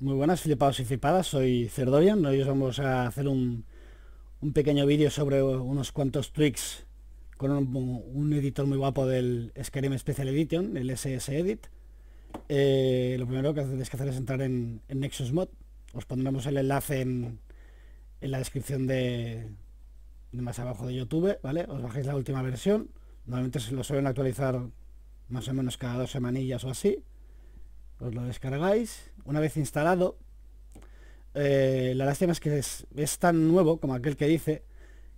Muy buenas flipados y flipadas, soy Cerdorian, hoy os vamos a hacer un, pequeño vídeo sobre unos cuantos tweaks con un, editor muy guapo del Skyrim Special Edition, el SS Edit. Eh, lo primero que tenéis que hacer es entrar en, en Nexus Mod, os pondremos el enlace en, la descripción de, más abajo de YouTube, ¿vale? Os bajáis la última versión, normalmente se lo suelen actualizar más o menos cada dos semanillas o así os lo descargáis una vez instalado eh, la lástima es que es, tan nuevo como aquel que dice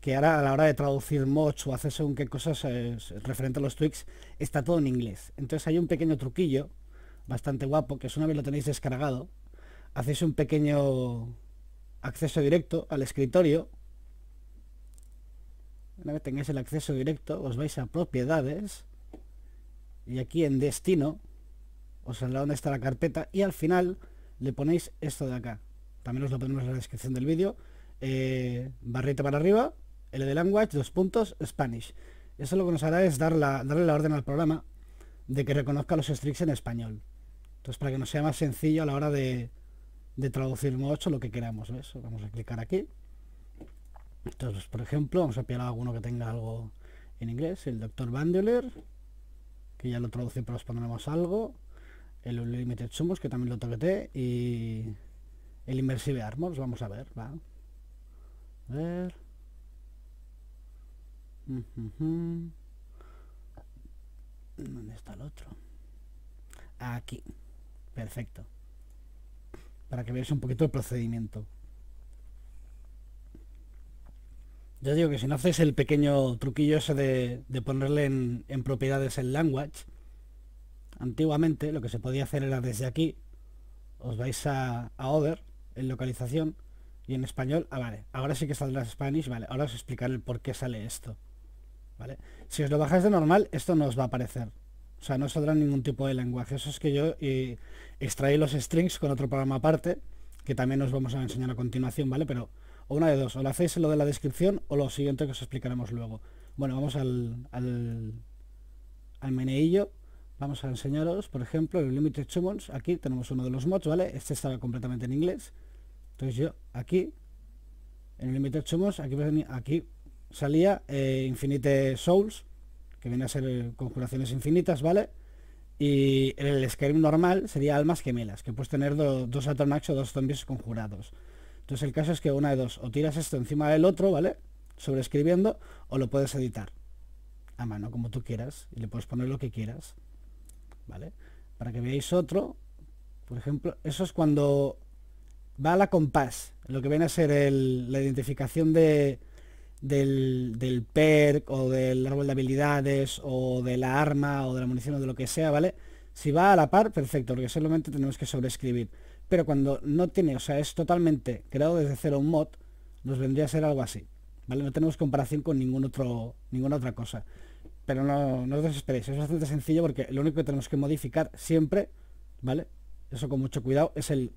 que ahora a la hora de traducir mods o hacer según qué cosas referente a los tweaks está todo en inglés entonces hay un pequeño truquillo bastante guapo que es una vez lo tenéis descargado hacéis un pequeño acceso directo al escritorio una vez tengáis el acceso directo os vais a propiedades y aquí en destino os saldrá donde está la carpeta y al final le ponéis esto de acá. También os lo ponemos en la descripción del vídeo. Eh, barrita para arriba, L de language, dos puntos, Spanish. Eso lo que nos hará es darle la orden al programa de que reconozca los strings en español. Entonces, para que nos sea más sencillo a la hora de, traducir mucho lo que queramos, Vamos a clicar aquí. Entonces, por ejemplo, vamos a pillar alguno que tenga algo en inglés, el doctor Bandler, que ya lo traduce pero os pondremos algo el Unlimited Sumos, que también lo toqué y el Immersive Armors, vamos a ver, va. A ver. ¿Dónde está el otro? Aquí. Perfecto. Para que veáis un poquito el procedimiento. Yo digo que si no hacéis el pequeño truquillo ese de, ponerle en propiedades el language, Antiguamente lo que se podía hacer era desde aquí, os vais a, a en localización, y en español, ah, vale, ahora sí que saldrá Spanish, vale, ahora os explicaré el por qué sale esto. ¿Vale? Si os lo bajáis de normal, esto no os va a aparecer. O sea, no saldrá ningún tipo de lenguaje. Eso es que yo eh, extraí los strings con otro programa aparte, que también os vamos a enseñar a continuación, ¿vale? Pero o una de dos, o lo hacéis en lo de la descripción o lo siguiente que os explicaremos luego. Bueno, vamos al, al, al meneillo Vamos a enseñaros, por ejemplo, el Limited Summons. Aquí tenemos uno de los mods, ¿vale? Este estaba completamente en inglés. Entonces yo aquí, en el Limited Summons, aquí, aquí salía eh, Infinite Souls, que viene a ser eh, conjuraciones infinitas, ¿vale? Y el Skyrim normal sería almas gemelas, que puedes tener dos Atronax o dos zombies conjurados. Entonces el caso es que una de dos, o tiras esto encima del otro, ¿vale? Sobreescribiendo, o lo puedes editar a mano, como tú quieras, y le puedes poner lo que quieras. ¿vale? Para que veáis otro, por ejemplo, eso es cuando va a la compás, lo que viene a ser la identificación de, del, del, perk o del árbol de habilidades o de la arma o de la munición o de lo que sea, ¿vale? Si va a la par, perfecto, porque solamente tenemos que sobreescribir. Pero cuando no tiene, o sea, es totalmente creado desde cero un mod, nos vendría a ser algo así, ¿vale? No tenemos comparación con ningún otro, ninguna otra cosa. Pero no, no os desesperéis, es bastante sencillo porque lo único que tenemos que modificar siempre, ¿vale? Eso con mucho cuidado, es el,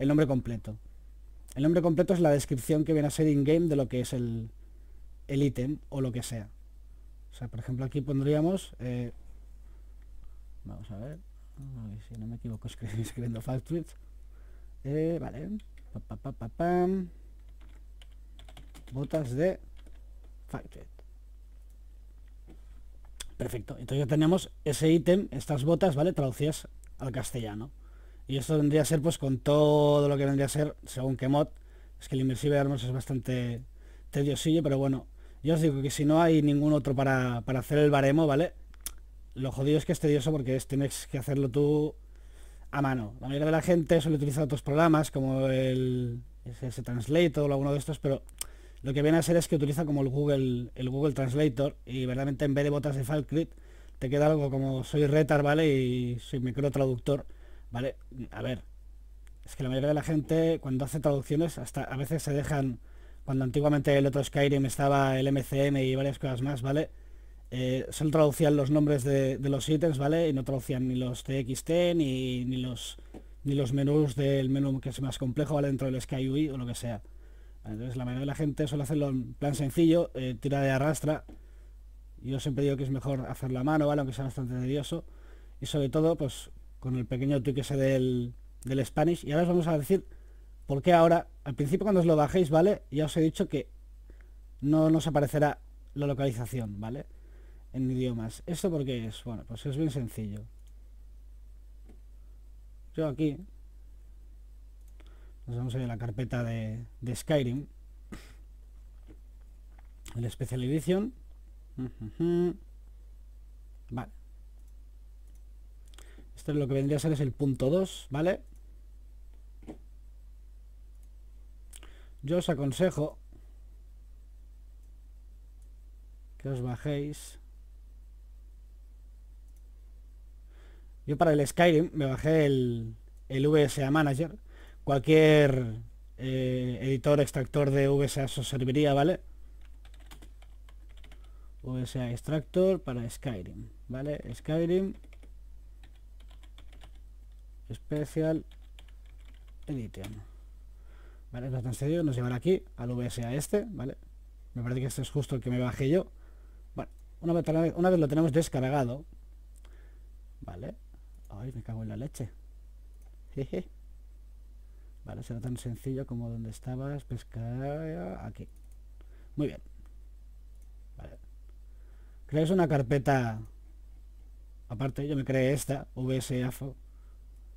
nombre completo. El nombre completo es la descripción que viene a ser in-game de lo que es el, el ítem o lo que sea. O sea, por ejemplo, aquí pondríamos... Eh, vamos a ver. si no me equivoco escribiendo, escribiendo eh, vale. botas de Factory. Perfecto. Entonces ya tenemos ese ítem, estas botas, ¿vale? Traducidas al castellano. Y esto vendría a ser pues con todo lo que vendría a ser según qué mod. Es que el inversivo de armas es bastante tediosillo, pero bueno. Yo os digo que si no hay ningún otro para, hacer el baremo, ¿vale? Lo jodido es que es tedioso porque es, tienes que hacerlo tú a mano. La mayoría de la gente suele utilizar otros programas como el ese Translate o alguno de estos, pero lo que viene a ser es que utiliza como el Google, el Google Translator y verdaderamente en vez de botas de Falkrit te queda algo como soy retar, ¿vale? Y soy microtraductor, ¿vale? A ver, es que la mayoría de la gente cuando hace traducciones hasta a veces se dejan, cuando antiguamente el otro Skyrim estaba el MCM y varias cosas más, ¿vale? Eh, solo traducían los nombres de, los ítems, ¿vale? Y no traducían ni los TXT ni, los, ni los menús del menú que es más complejo, ¿vale? Dentro del SkyUI o lo que sea. Entonces la mayoría de la gente suele hacerlo en plan sencillo, eh, tira de arrastra. Yo siempre digo que es mejor hacer a mano, ¿vale? Aunque sea bastante tedioso. Y sobre todo, pues con el pequeño truque ese del, del Spanish. Y ahora os vamos a decir por qué ahora, al principio cuando os lo bajéis, ¿vale? Ya os he dicho que no nos aparecerá la localización, ¿vale? En idiomas. ¿Esto porque es? Bueno, pues es bien sencillo. Yo aquí vamos a ir a la carpeta de, Skyrim el Special Edition vale esto es lo que vendría a ser es el punto 2 vale yo os aconsejo que os bajéis yo para el Skyrim me bajé el, el VSA Manager Cualquier eh, editor, extractor de VSA eso serviría, ¿vale? VSA extractor para Skyrim, ¿vale? Skyrim Special Edition. ¿Vale? es nos llevará aquí al VSA este, ¿vale? Me parece que este es justo el que me baje yo. Bueno, una vez, una vez lo tenemos descargado, ¿vale? Ay, me cago en la leche. Jeje. Vale, será tan sencillo como donde estabas, pescar aquí. Muy bien. Vale. Creas una carpeta. Aparte, yo me creé esta, vsafo.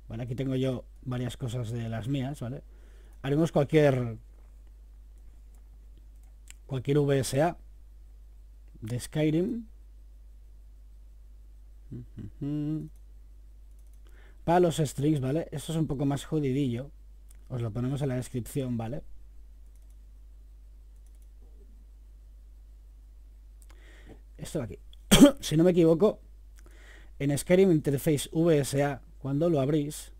Bueno, aquí tengo yo varias cosas de las mías, ¿vale? Haremos cualquier cualquier VSA de Skyrim. Para los strings, ¿vale? Esto es un poco más jodidillo. Pues lo ponemos en la descripción, ¿vale? Esto de aquí. si no me equivoco, en Skyrim Interface VSA, cuando lo abrís,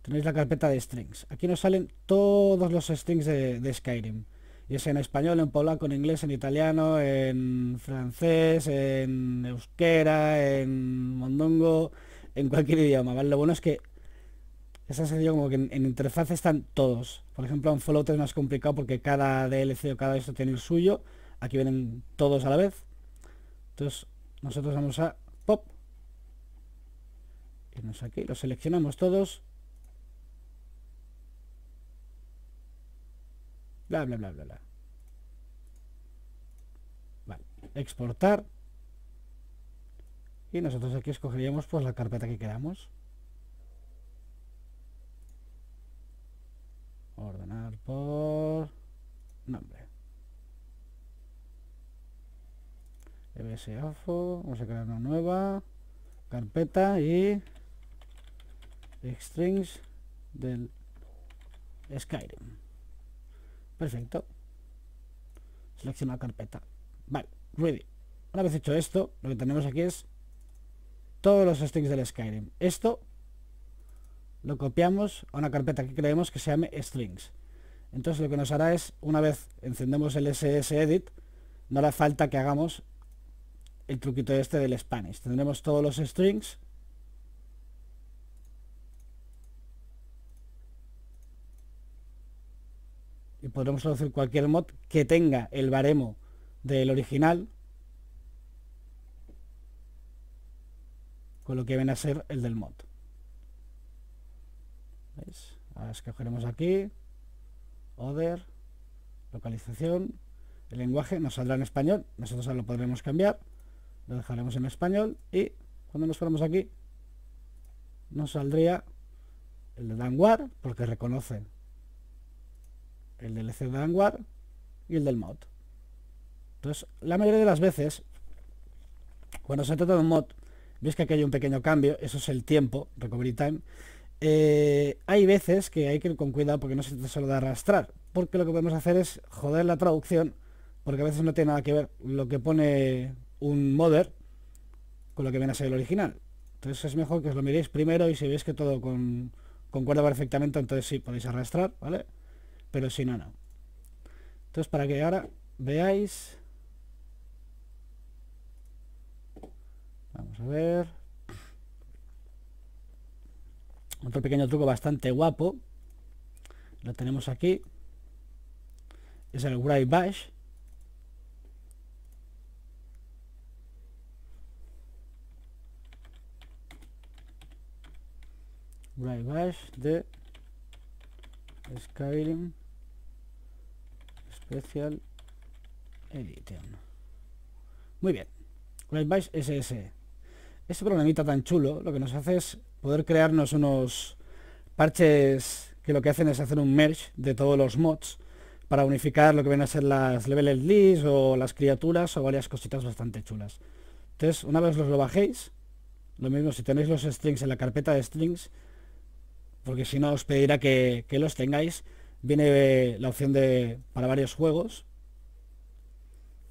tenéis la carpeta de strings. Aquí nos salen todos los strings de, Skyrim. Y es en español, en polaco, en inglés, en italiano, en francés, en euskera, en mondongo, en cualquier idioma, ¿vale? Lo bueno es que esa como que en, interfaz están todos. Por ejemplo, en Fallout es más complicado porque cada DLC o cada esto tiene el suyo. Aquí vienen todos a la vez. Entonces, nosotros vamos a pop. Irnos aquí, lo seleccionamos todos. Bla, bla, bla, bla, bla. Vale, exportar. Y nosotros aquí escogeríamos pues la carpeta que queramos. ordenar por nombre EBSAFO. vamos a crear una nueva carpeta y strings del skyrim perfecto Selecciona carpeta vale ready una vez hecho esto lo que tenemos aquí es todos los strings del skyrim esto lo copiamos a una carpeta que creemos que se llame strings. Entonces lo que nos hará es, una vez encendemos el edit no hará falta que hagamos el truquito este del Spanish. Tendremos todos los strings y podremos traducir cualquier mod que tenga el baremo del original con lo que viene a ser el del mod es que escogeremos aquí, Other, localización, el lenguaje nos saldrá en español, nosotros lo podremos cambiar, lo dejaremos en español y cuando nos fuéramos aquí nos saldría el de Danguard porque reconoce el DLC e de Danguard y el del mod. Entonces, la mayoría de las veces, cuando se trata de un mod, veis que aquí hay un pequeño cambio, eso es el tiempo, recovery time, eh, hay veces que hay que ir con cuidado porque no se trata solo de arrastrar, porque lo que podemos hacer es joder la traducción, porque a veces no tiene nada que ver lo que pone un modder con lo que viene a ser el original. Entonces es mejor que os lo miréis primero y si veis que todo concuerda perfectamente, entonces sí, podéis arrastrar, ¿vale? Pero si no, no. Entonces para que ahora veáis... Vamos a ver... Otro pequeño truco bastante guapo. Lo tenemos aquí. Es el Wry Bash. Bash de Skyrim Special Edition. Muy bien. Write Bash SS ese problemita tan chulo lo que nos hace es poder crearnos unos parches que lo que hacen es hacer un merge de todos los mods para unificar lo que vienen a ser las level list o las criaturas o varias cositas bastante chulas. Entonces, una vez los lo bajéis, lo mismo si tenéis los strings en la carpeta de strings, porque si no os pedirá que, que los tengáis, viene la opción de para varios juegos.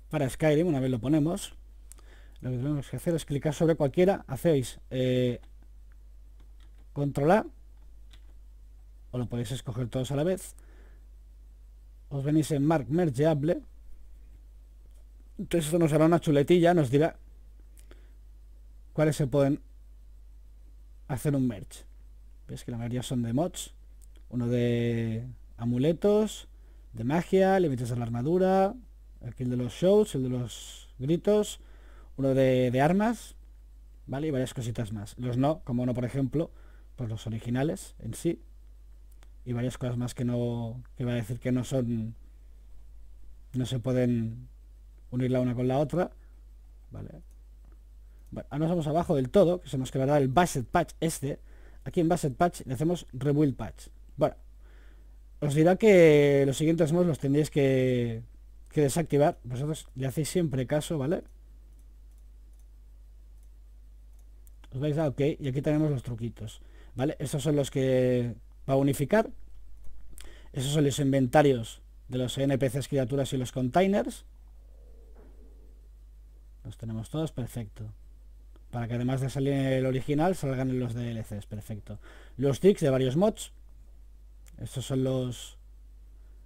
Para Skyrim, una vez lo ponemos, lo que tenemos que hacer es clicar sobre cualquiera. Hacéis eh, control A O lo podéis escoger todos a la vez. Os venís en Mark Mergeable. Entonces esto nos hará una chuletilla. Nos dirá cuáles se pueden hacer un merge. Veis que la mayoría son de mods. Uno de amuletos, de magia, límites a la armadura, aquí el de los shows, el de los gritos, uno de, armas, ¿vale? Y varias cositas más. Los no, como no, por ejemplo, Por pues los originales en sí. Y varias cosas más que no, que va a decir que no son, no se pueden unir la una con la otra, ¿vale? Bueno, ahora nos vamos abajo del todo, que se nos quedará el Basset Patch este. Aquí en Basset Patch le hacemos Rebuild Patch. Bueno, os dirá que los siguientes mods los tendréis que, que desactivar. Vosotros le hacéis siempre caso, ¿vale? Ah, y aquí tenemos los truquitos vale estos son los que va a unificar esos son los inventarios de los npcs criaturas y los containers los tenemos todos perfecto para que además de salir el original salgan los DLCs, perfecto. Los tricks de varios mods. Estos son los...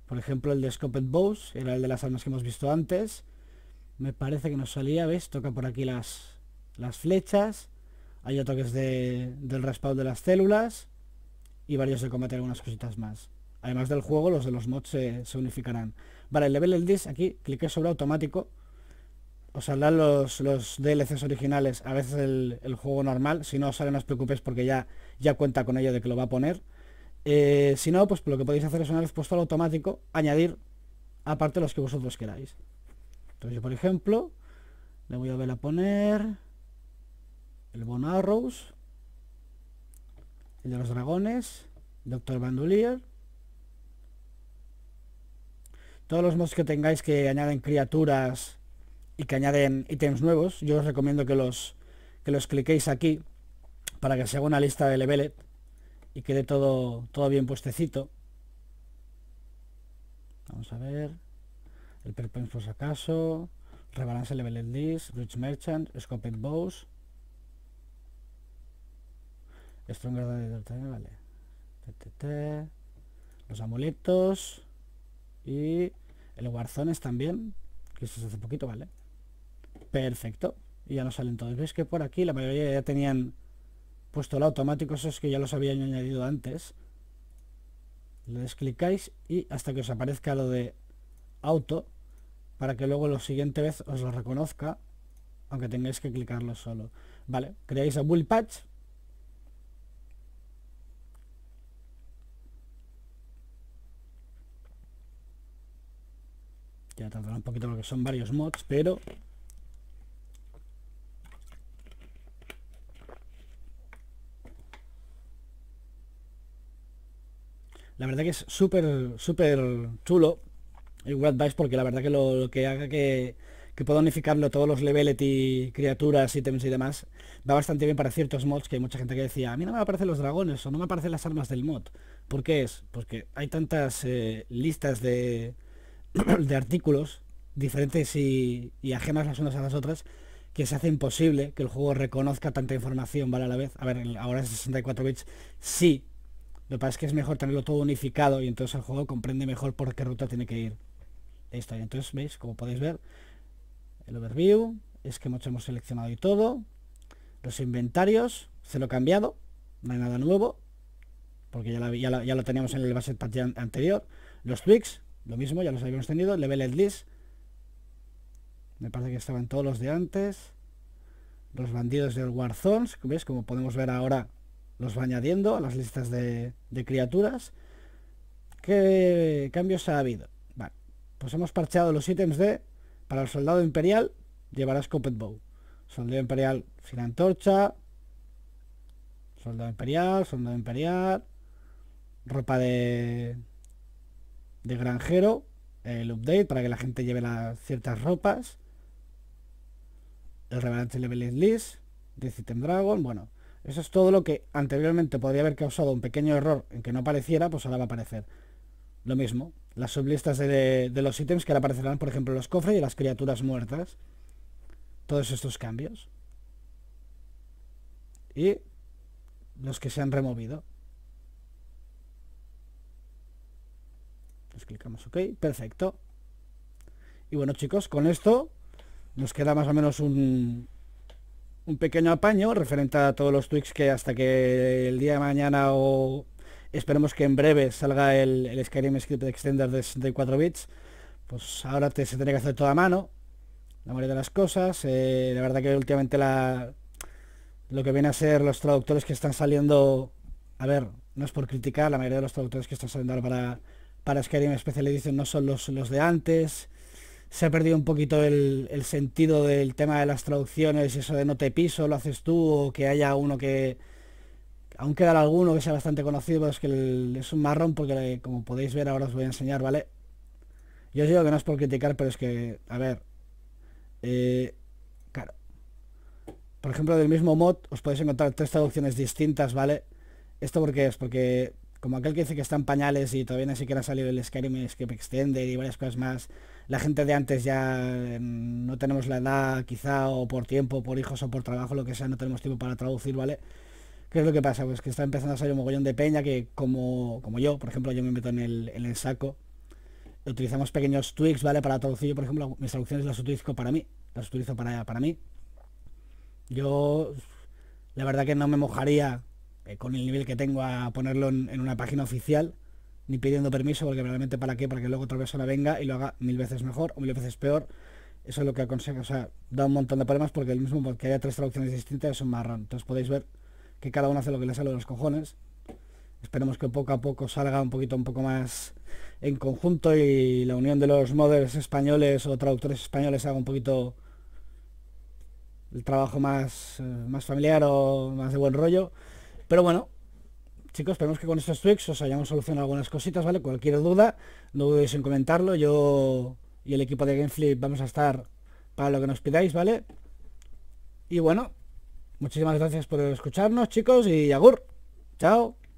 Por ejemplo, el de Scoped Bows, era el de las armas que hemos visto antes. Me parece que nos salía, ¿ves? Toca por aquí las, las flechas hay otro del respaldo de las células y varios de combate algunas cositas más. Además del juego, los de los mods se, unificarán. Vale, el level dis aquí clique sobre automático. Os saldrán los, los DLCs originales, a veces el, juego normal. Si no os sale, no os preocupéis porque ya, ya cuenta con ello de que lo va a poner. Eh, si no, pues lo que podéis hacer es una vez puesto al automático, añadir aparte los que vosotros queráis. Entonces yo, por ejemplo, le voy a volver a poner el arrows el de los dragones, Doctor Bandulier. Todos los mods que tengáis que añaden criaturas y que añaden ítems nuevos, yo os recomiendo que los, que los cliquéis aquí para que se haga una lista de leveled y quede todo, todo bien puestecito. Vamos a ver. El Perpens por si acaso. Rebalance Level List, Rich Merchant, Scoped Bows vale. Los amuletos. Y el guarzones también. Que esto es hace poquito, ¿vale? Perfecto. Y ya nos salen todos. ¿Veis que por aquí la mayoría ya tenían puesto el automático? es que ya los habían añadido antes. Le desclicáis y hasta que os aparezca lo de auto. Para que luego la siguiente vez os lo reconozca. Aunque tengáis que clicarlo solo. Vale, creáis a Bull Patch Ya tardará un poquito lo que son varios mods, pero... La verdad que es súper, súper chulo el World porque la verdad que lo, que haga que, pueda unificarlo todos los y criaturas, ítems y demás, va bastante bien para ciertos mods que hay mucha gente que decía, a mí no me aparecen los dragones o no me aparecen las armas del mod. ¿Por qué es? Porque hay tantas eh, listas de, de artículos diferentes y, ajenas las unas a las otras que se hace imposible que el juego reconozca tanta información ¿vale? a la vez. A ver, ahora es 64 bits, sí. Lo que pasa es que es mejor tenerlo todo unificado y entonces el juego comprende mejor por qué ruta tiene que ir. esto y entonces veis, como podéis ver, el overview, es que hemos seleccionado y todo, los inventarios, se lo he cambiado, no hay nada nuevo, porque ya, ya, lo teníamos en el base anterior, los tweaks, lo mismo, ya los habíamos tenido. Level list. Me parece que estaban todos los de antes. Los bandidos del Warzones. ¿Ves? Como podemos ver ahora, los va añadiendo a las listas de, criaturas. ¿Qué cambios ha habido? Vale. Pues hemos parcheado los ítems de... Para el soldado imperial llevarás Copet Bow. Soldado imperial sin antorcha. Soldado imperial, soldado imperial. Ropa de, de granjero, el update para que la gente lleve las ciertas ropas, el relevante level List, de Item Dragon, bueno, eso es todo lo que anteriormente podría haber causado un pequeño error en que no apareciera, pues ahora va a aparecer. Lo mismo, las sublistas de, de los ítems que ahora aparecerán, por ejemplo, los cofres y las criaturas muertas. Todos estos cambios. Y los que se han removido. clicamos OK, perfecto. Y bueno chicos, con esto nos queda más o menos un, un pequeño apaño referente a todos los tweaks que hasta que el día de mañana o esperemos que en breve salga el, Skyrim Script Extender de 64 bits, pues ahora te, se tiene que hacer toda a mano, la mayoría de las cosas. Eh, la verdad que últimamente la, lo que viene a ser los traductores que están saliendo, a ver, no es por criticar, la mayoría de los traductores que están saliendo ahora para para Skyrim Special Edition no son los, de antes. Se ha perdido un poquito el, sentido del tema de las traducciones, eso de no te piso, lo haces tú, o que haya uno que... Aún queda alguno que sea bastante conocido, es que es un marrón porque como podéis ver ahora os voy a enseñar, ¿vale? Yo os digo que no es por criticar, pero es que, a ver... Eh, claro. Por ejemplo, del mismo mod os podéis encontrar tres traducciones distintas, ¿vale? ¿Esto por qué es? Porque como aquel que dice que están pañales y todavía ni siquiera ha salido el Skyrim Escape Extender y varias cosas más, la gente de antes ya mm, no tenemos la edad quizá o por tiempo, por hijos o por trabajo, lo que sea, no tenemos tiempo para traducir, ¿vale? ¿Qué es lo que pasa? Pues que está empezando a salir un mogollón de peña que como, como yo, por ejemplo, yo me meto en el, en saco, utilizamos pequeños tweaks, ¿vale? Para traducir, yo, por ejemplo, mis traducciones las utilizo para mí, las utilizo para, para mí. Yo, la verdad que no me mojaría eh, con el nivel que tengo a ponerlo en, una página oficial, ni pidiendo permiso, porque realmente para qué, para que luego otra persona venga y lo haga mil veces mejor o mil veces peor. Eso es lo que aconsejo, o sea, da un montón de problemas porque el mismo, porque haya tres traducciones distintas es un marrón. Entonces podéis ver que cada uno hace lo que le sale de los cojones. Esperemos que poco a poco salga un poquito un poco más en conjunto y la unión de los modders españoles o traductores españoles haga un poquito el trabajo más, eh, más familiar o más de buen rollo. Pero bueno, chicos, esperemos que con estos tweaks os hayamos solucionado algunas cositas, ¿vale? Cualquier duda, no dudéis en comentarlo. Yo y el equipo de GameFlip vamos a estar para lo que nos pidáis, ¿vale? Y bueno, muchísimas gracias por escucharnos, chicos, y Agur. Chao.